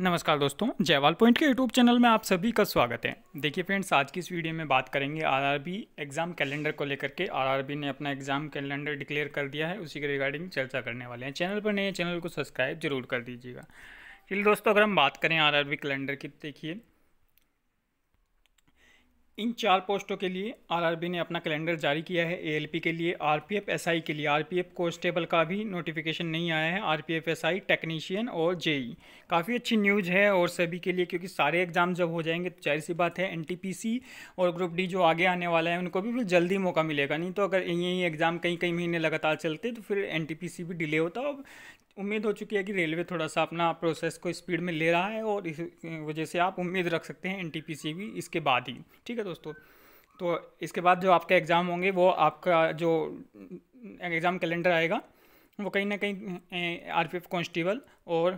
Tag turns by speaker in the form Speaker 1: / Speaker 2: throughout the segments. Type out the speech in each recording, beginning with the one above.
Speaker 1: नमस्कार दोस्तों जयवाल पॉइंट के यूट्यूब चैनल में आप सभी का स्वागत है देखिए फ्रेंड्स आज की इस वीडियो में बात करेंगे आरआरबी एग्ज़ाम कैलेंडर को लेकर के आरआरबी ने अपना एग्ज़ाम कैलेंडर डिक्लेयर कर दिया है उसी के रिगार्डिंग चर्चा करने वाले हैं चैनल पर नए चैनल को सब्सक्राइब जरूर कर दीजिएगा चलिए दोस्तों अगर हम बात करें आर कैलेंडर की देखिए इन चार पोस्टों के लिए आरआरबी ने अपना कैलेंडर जारी किया है एएलपी के लिए आरपीएफ एसआई के लिए आरपीएफ कांस्टेबल का भी नोटिफिकेशन नहीं आया है आरपीएफ एसआई टेक्नीशियन और जेई काफ़ी अच्छी न्यूज़ है और सभी के लिए क्योंकि सारे एग्ज़ाम जब हो जाएंगे तो जाहिर सी बात है एन और ग्रुप डी जो आगे आने वाला है उनको भी फिर जल्दी मौका मिलेगा नहीं तो अगर यही एग्ज़ाम कई कई महीने लगातार चलते तो फिर एन भी डिले होता और उम्मीद हो चुकी है कि रेलवे थोड़ा सा अपना प्रोसेस को स्पीड में ले रहा है और इस वजह से आप उम्मीद रख सकते हैं एन भी इसके बाद ही ठीक है दोस्तों तो इसके बाद जो आपके एग्ज़ाम होंगे वो आपका जो एग्ज़ाम कैलेंडर आएगा वो कहीं ना कहीं आर एफ कांस्टेबल और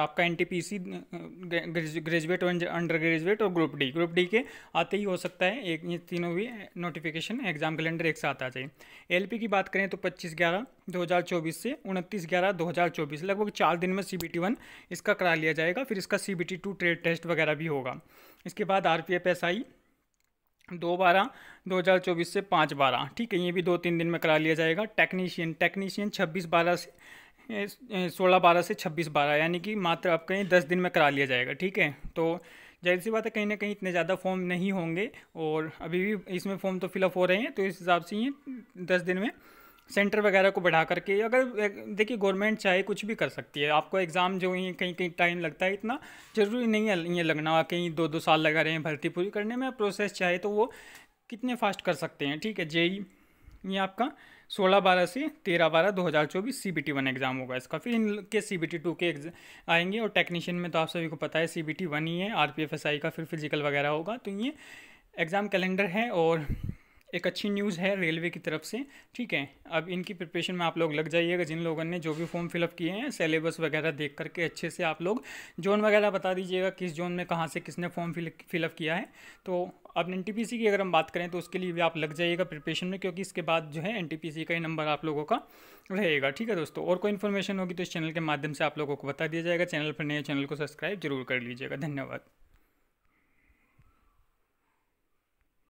Speaker 1: आपका N T P C graduate और अंडर ग्रेजुएट और ग्रुप डी ग्रुप डी के आते ही हो सकता है एक ये तीनों भी नोटिफिकेशन एग्जाम कैलेंडर एक साथ आ जाए पी की बात करें तो 25 ग्यारह 2024 से 29 ग्यारह 2024 लगभग चार दिन में सी बी टी वन इसका करा लिया जाएगा फिर इसका C B T two trade test वगैरह भी होगा इसके बाद R P F S I दो बारह दो हज़ार चौबीस से पाँच बारह ठीक है ये भी दो तीन दिन में करा लिया जाएगा टेक्नीशियन टेक्नीशियन छब्बीस बारह से सोलह बारह से छब्बीस बारह यानी कि मात्र आप कहीं दस दिन में करा लिया जाएगा ठीक है तो जाहिर सी बात है कहीं ना कहीं इतने ज़्यादा फॉर्म नहीं होंगे और अभी भी इसमें फॉर्म तो फिलअप हो रहे हैं तो इस हिसाब से ये दस दिन में सेंटर वगैरह को बढ़ा करके अगर देखिए गवर्नमेंट चाहे कुछ भी कर सकती है आपको एग्ज़ाम जो ही कहीं कहीं टाइम लगता है इतना ज़रूरी नहीं है ये लगना कहीं दो दो साल लगा रहे हैं भर्ती पूरी करने में प्रोसेस चाहे तो वो कितने फास्ट कर सकते हैं ठीक है जेई ये आपका सोलह बारह से तेरह बारह दो हज़ार चौबीस C B T one exam होगा इसका फिर इनके सी बी टी टू के आएंगे और टेक्नीशियन में तो आप सभी को पता है सी बी टी वन ही है R P F S I का फिर फिजिकल वगैरह होगा तो ये एग्ज़ाम कैलेंडर है और एक अच्छी न्यूज़ है रेलवे की तरफ से ठीक है अब इनकी प्रिपरेशन में आप लोग लग जाइएगा जिन लोगों ने जो भी फॉर्म फिलअप किए हैं सिलेबस वगैरह देख करके अच्छे से आप लोग जोन वगैरह बता दीजिएगा किस जोन में कहाँ से किसने फॉर्म फिलअप किया है तो अब एन की अगर हम बात करें तो उसके लिए भी आप लग जाइएगा प्रिपरेशन में क्योंकि इसके बाद जो है एन का ही नंबर आप लोगों का रहेगा ठीक है दोस्तों और कोई इन्फॉर्मेशन होगी तो इस चैनल के माध्यम से आप लोगों को बता दिया जाएगा चैनल पर नए चैनल को सब्सक्राइब जरूर कर लीजिएगा धन्यवाद